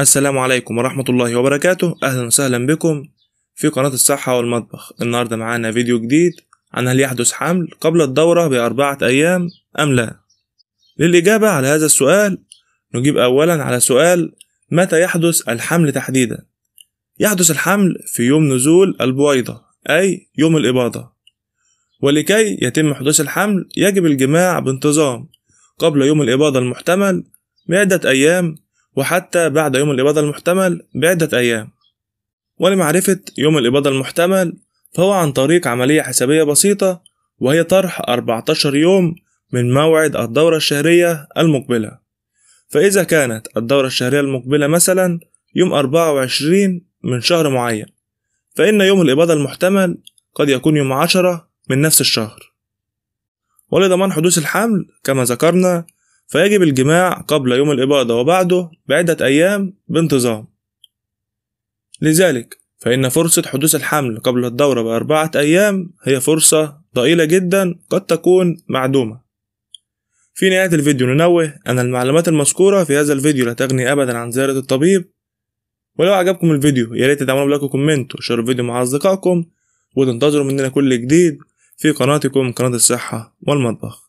السلام عليكم ورحمة الله وبركاته أهلا وسهلا بكم في قناة الصحة والمطبخ النهاردة معانا فيديو جديد عن هل يحدث حمل قبل الدورة بأربعة أيام أم لا للإجابة على هذا السؤال نجيب أولا على سؤال متى يحدث الحمل تحديدا يحدث الحمل في يوم نزول البويضة أي يوم الإباضة ولكي يتم حدوث الحمل يجب الجماع بانتظام قبل يوم الإباضة المحتمل بعدة أيام وحتى بعد يوم الإباضة المحتمل بعدة أيام ولمعرفة يوم الإباضة المحتمل فهو عن طريق عملية حسابية بسيطة وهي طرح 14 يوم من موعد الدورة الشهرية المقبلة فإذا كانت الدورة الشهرية المقبلة مثلا يوم 24 من شهر معين فإن يوم الإباضة المحتمل قد يكون يوم 10 من نفس الشهر ولضمان حدوث الحمل كما ذكرنا فيجب الجماع قبل يوم الإباضة وبعده بعدة أيام بانتظام لذلك فإن فرصة حدوث الحمل قبل الدورة بأربعة أيام هي فرصة ضئيلة جدا قد تكون معدومة في نهاية الفيديو ننوه أن المعلومات المذكورة في هذا الفيديو لا تغني أبدا عن زيارة الطبيب ولو عجبكم الفيديو ياريت ريت بلايك وكومنت وشير الفيديو مع أصدقائكم وتنتظروا مننا كل جديد في قناتكم قناة الصحة والمطبخ